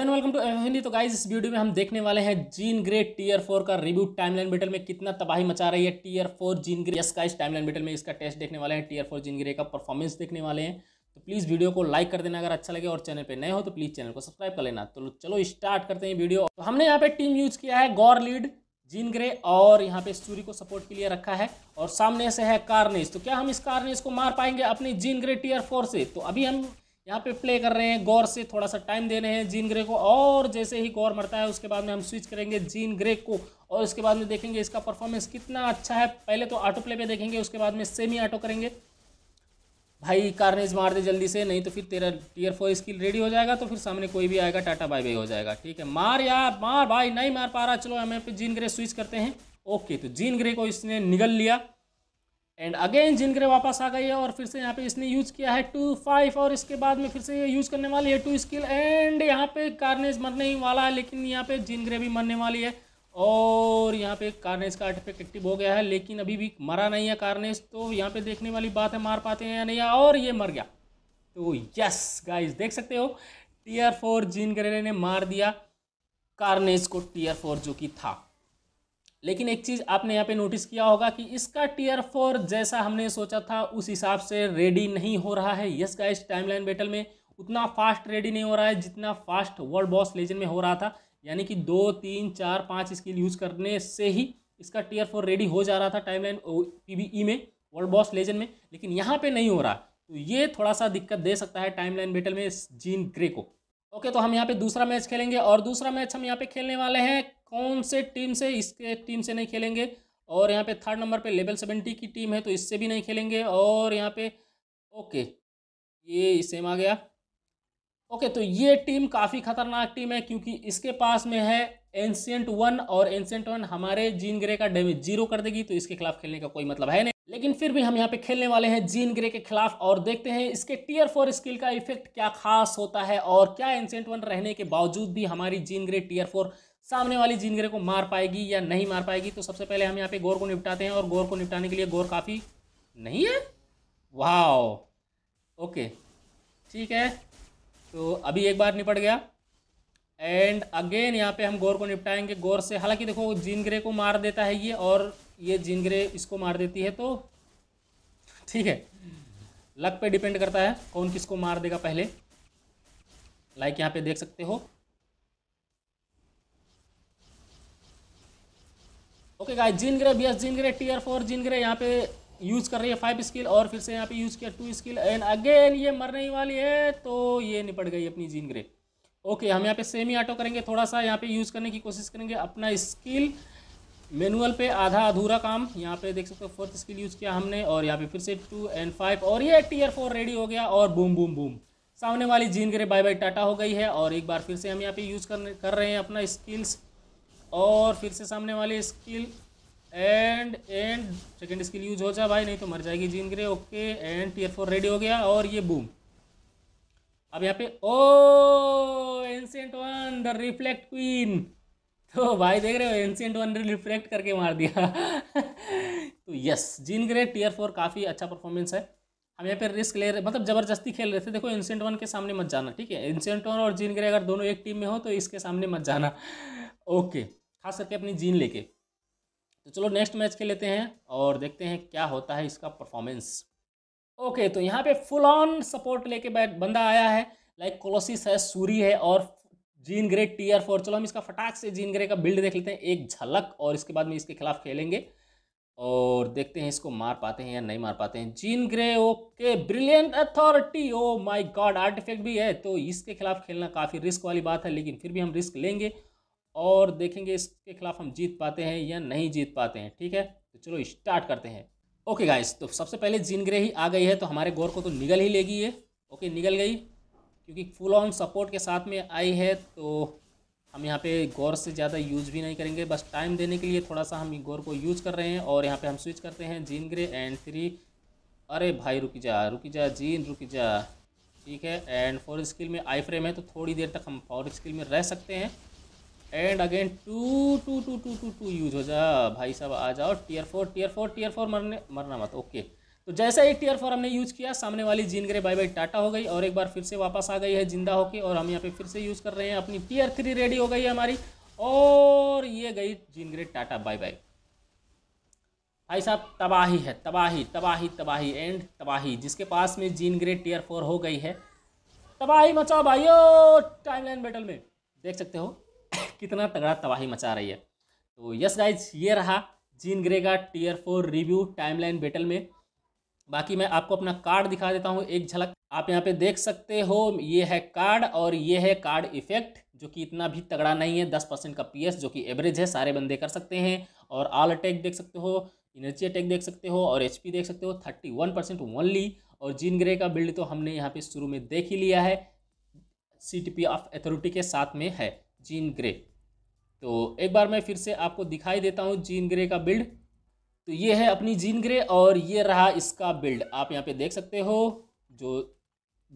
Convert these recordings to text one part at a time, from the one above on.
and welcome to Hindi तो guys इस video में हम देखने वाले हैं जीन ग्रे टीयर फोर का रिव्यू टाइमलाइन बेटल में कितना तबाही मचा रही है tier four Jean Grey yes guys timeline battle में इसका टेस्ट देखने वाले हैं टीयर फोर जीन ग्रे का परफॉर्मेंस देखने वाले हैं तो प्लीज़ वीडियो को लाइक कर देना अगर अच्छा लगे और चैनल पर नए हो तो प्लीज़ चैनल को सब्सक्राइब कर लेना तो चलो स्टार्ट करते हैं वीडियो तो हमने यहाँ पे टीम यूज किया है गौर लीड जीन ग्रे और यहाँ पे सूरी को सपोर्ट के लिए रखा है और सामने से है कारनेस तो क्या हम इस कारनेस को मार पाएंगे अपनी जीन ग्रे टीयर फोर से तो अभी हम यहाँ पे प्ले कर रहे हैं गौर से थोड़ा सा टाइम दे रहे हैं जीन ग्रे को और जैसे ही गौर मरता है उसके बाद में हम स्विच करेंगे जीन ग्रे को और उसके बाद में देखेंगे इसका परफॉर्मेंस कितना अच्छा है पहले तो ऑटो प्ले पे देखेंगे उसके बाद में सेमी ऑटो करेंगे भाई कारनेज मार दे जल्दी से नहीं तो फिर तेरा टीयर फोर स्किल रेडी हो जाएगा तो फिर सामने कोई भी आएगा टाटा बाई बाई हो जाएगा ठीक है मार यार मार भाई नहीं मार पा रहा चलो हमें पे जीन ग्रे स्विच करते हैं ओके तो जीन ग्रे को इसने निगल लिया एंड अगेन जिनके वापस आ गई है और फिर से यहाँ पे इसने यूज़ किया है टू फाइव और इसके बाद में फिर से ये यूज़ करने वाली है टू स्किल एंड यहाँ पे कार्नेज मरने ही वाला है लेकिन यहाँ पे जिनग्रे भी मरने वाली है और यहाँ पे कार्नेज का आर्टिफेक्ट एक्टिव हो गया है लेकिन अभी भी मरा नहीं है कार्नेज तो यहाँ पे देखने वाली बात है मार पाते हैं या नहीं और ये मर गया तो यस गाइज देख सकते हो टीयर फोर जिनग्रे ने मार दिया कार्नेज को टीयर फोर जो कि था लेकिन एक चीज़ आपने यहाँ पे नोटिस किया होगा कि इसका टीयर फोर जैसा हमने सोचा था उस हिसाब से रेडी नहीं हो रहा है यस गाइस टाइमलाइन बैटल में उतना फास्ट रेडी नहीं हो रहा है जितना फास्ट वर्ल्ड बॉस लेजेंड में हो रहा था यानी कि दो तीन चार पाँच स्किल यूज़ करने से ही इसका टीयर फोर रेडी हो जा रहा था टाइमलाइन पीबीई e में वर्ल्ड बॉस लेजेंड में लेकिन यहाँ पर नहीं हो रहा तो ये थोड़ा सा दिक्कत दे सकता है टाइम लाइन में जीन ग्रे को ओके तो हम यहाँ पर दूसरा मैच खेलेंगे और दूसरा मैच हम यहाँ पर खेलने वाले हैं कौन से टीम से इसके टीम से नहीं खेलेंगे और यहाँ पे थर्ड नंबर पे लेवल सेवेंटी की टीम है तो इससे भी नहीं खेलेंगे और यहाँ पे ओके ये सेम आ गया ओके तो ये टीम काफ़ी खतरनाक टीम है क्योंकि इसके पास में है एंशियंट वन और एंशियंट वन हमारे जीन ग्रे का डैमेज जीरो कर देगी तो इसके खिलाफ खेलने का कोई मतलब है नहीं लेकिन फिर भी हम यहाँ पे खेलने वाले हैं जीन ग्रे के खिलाफ और देखते हैं इसके टीयर फोर स्किल का इफेक्ट क्या खास होता है और क्या एंसेंट वन रहने के बावजूद भी हमारी जीन ग्रे टीयर फोर सामने वाली जीन ग्रे को मार पाएगी या नहीं मार पाएगी तो सबसे पहले हम यहाँ पे गौर को निपटाते हैं और गौर को निपटाने के लिए गौर काफ़ी नहीं है वाह ओके ठीक है तो अभी एक बार निपट गया एंड अगेन यहाँ पे हम गौर को निपटाएंगे गौर से हालांकि देखो जीन ग्रे को मार देता है ये और ये जिंगरे इसको मार देती है तो ठीक है लक पे डिपेंड करता है कौन किसको मार देगा पहले लाइक यहाँ पे देख सकते हो ओके गाय जिन ग्रे बी Jean Grey tier four Jean Grey यहाँ पे यूज़ कर रही है फाइव स्किल और फिर से यहाँ पे यूज़ किया टू स्किल एंड अगेन ये मरने ही वाली है तो ये निपट गई अपनी जीन ग्रे ओके हम यहाँ पे सेमी ऑटो करेंगे थोड़ा सा यहाँ पे यूज़ करने की कोशिश करेंगे अपना स्किल मैनुअल पे आधा अधूरा काम यहाँ पे देख सकते हो फोर्थ स्किल यूज़ किया हमने और यहाँ पे फिर से टू एंड फाइव और ये टीयर फोर रेडी हो गया और बूम बूम बूम सामने वाली Jean Grey bye bye ta-ta हो गई है और एक बार फिर से हम यहाँ पे यूज़ करने कर रहे हैं अपना स्किल्स और फिर से सामने वाली skill and and second skill use हो जाए भाई नहीं तो मर जाएगी Jean Grey okay and tier four ready हो गया और ये बूम अब यहाँ पे oh ancient one the reflect queen तो भाई देख रहे हो एंशियंट वन रिफ्लेक्ट करके मार दिया तो yes Jean Grey tier four काफ़ी अच्छा परफॉर्मेंस है हम यहाँ पर रिस्क ले रहे मतलब जबरदस्ती खेल रहे थे देखो एंशियंट वन के सामने मत जाना ठीक है एंशियंट वन और जीन ग्रे अगर दोनों एक टीम में हो तो इसके सामने मत जाना ओके खास करके अपनी जीन लेके तो चलो नेक्स्ट मैच के लेते हैं और देखते हैं क्या होता है इसका परफॉर्मेंस ओके तो यहाँ पे फुल ऑन सपोर्ट लेके बंदा आया है लाइक कोलोसिस है सूरी है और जीन ग्रे टीयर फोर चलो हम इसका फटाक से जीन ग्रे का बिल्ड देख लेते हैं एक झलक और इसके बाद में इसके खिलाफ खेलेंगे और देखते हैं इसको मार पाते हैं या नहीं मार पाते हैं Jean Grey okay brilliant authority oh my god artifact भी है तो इसके खिलाफ खेलना काफ़ी रिस्क वाली बात है लेकिन फिर भी हम रिस्क लेंगे और देखेंगे इसके खिलाफ हम जीत पाते हैं या नहीं जीत पाते हैं ठीक है तो चलो स्टार्ट करते हैं ओके गाइस तो सबसे पहले जीन ग्रे ही आ गई है तो हमारे गौर को तो निगल ही लेगी ये ओके निगल गई क्योंकि फुल ऑन सपोर्ट के साथ में आई है तो हम यहाँ पे गौर से ज़्यादा यूज़ भी नहीं करेंगे बस टाइम देने के लिए थोड़ा सा हम गौर को यूज़ कर रहे हैं और यहाँ पे हम स्विच करते हैं जीन ग्रे एंड थ्री अरे भाई रुकी जा रुकी जा जीन रुकी जा ठीक है एंड फोर स्किल में आई फ्रेम है तो थोड़ी देर तक हम फोर स्किल में रह सकते हैं and again two two two two two two use हो जा भाई साहब आ जाओ tier four tier four tier four मरने मरना मत ओके तो जैसा ही टीयर फोर हमने यूज़ किया सामने वाली Jean Grey bye bye ta-ta हो गई और एक बार फिर से वापस आ गई है जिंदा होके और हम यहाँ पे फिर से यूज़ कर रहे हैं अपनी टीयर थ्री रेडी हो गई है हमारी और ये गई Jean Grey ta-ta bye bye भाई साहब तबाही है तबाही तबाही तबाही एंड तबाही जिसके पास में जीन ग्रे टीयर फोर हो गई है तबाही मचाओ टाइम लाइन बैटल में देख सकते हो कितना तगड़ा तबाही मचा रही है तो यस गाइज ये रहा जीन ग्रे का tier four review timeline battle में बाकी मैं आपको अपना कार्ड दिखा देता हूँ एक झलक आप यहाँ पे देख सकते हो ये है कार्ड और ये है कार्ड इफेक्ट जो कि इतना भी तगड़ा नहीं है दस परसेंट का पीएस जो कि एवरेज है सारे बंदे कर सकते हैं और आल अटैक देख सकते हो एनर्जी अटैक देख सकते हो और एचपी देख सकते हो थर्टी वन परसेंट ओनली और जीन ग्रे का बिल्ड तो हमने यहाँ पर शुरू में देख ही लिया है C T P of authority के साथ में है जीन ग्रे तो एक बार मैं फिर से आपको दिखाई देता हूँ जीन ग्रे का बिल्ड तो ये है अपनी जीन ग्रे और ये रहा इसका बिल्ड आप यहाँ पे देख सकते हो जो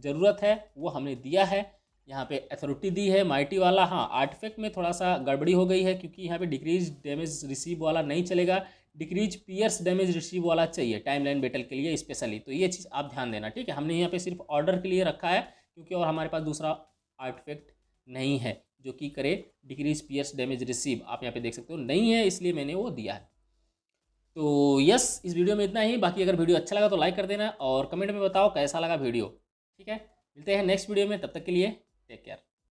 ज़रूरत है वो हमने दिया है यहाँ पे अथॉरिटी दी है माइटी वाला हाँ आर्टिफेक्ट में थोड़ा सा गड़बड़ी हो गई है क्योंकि यहाँ पे डिक्रीज डैमेज रिसीव वाला नहीं चलेगा डिक्रीज पियर्स डैमेज रिसीव वाला चाहिए टाइम लाइन बेटल के लिए स्पेशली तो ये चीज़ आप ध्यान देना ठीक है हमने यहाँ पे सिर्फ ऑर्डर के लिए रखा है क्योंकि और हमारे पास दूसरा आर्टिफेक्ट नहीं है जो कि करे डिक्रीज पियर्स डैमेज रिसीव आप यहाँ पर देख सकते हो नहीं है इसलिए मैंने वो दिया है तो यस इस वीडियो में इतना ही बाकी अगर वीडियो अच्छा लगा तो लाइक कर देना और कमेंट में बताओ कैसा लगा वीडियो ठीक है मिलते हैं नेक्स्ट वीडियो में तब तक के लिए टेक केयर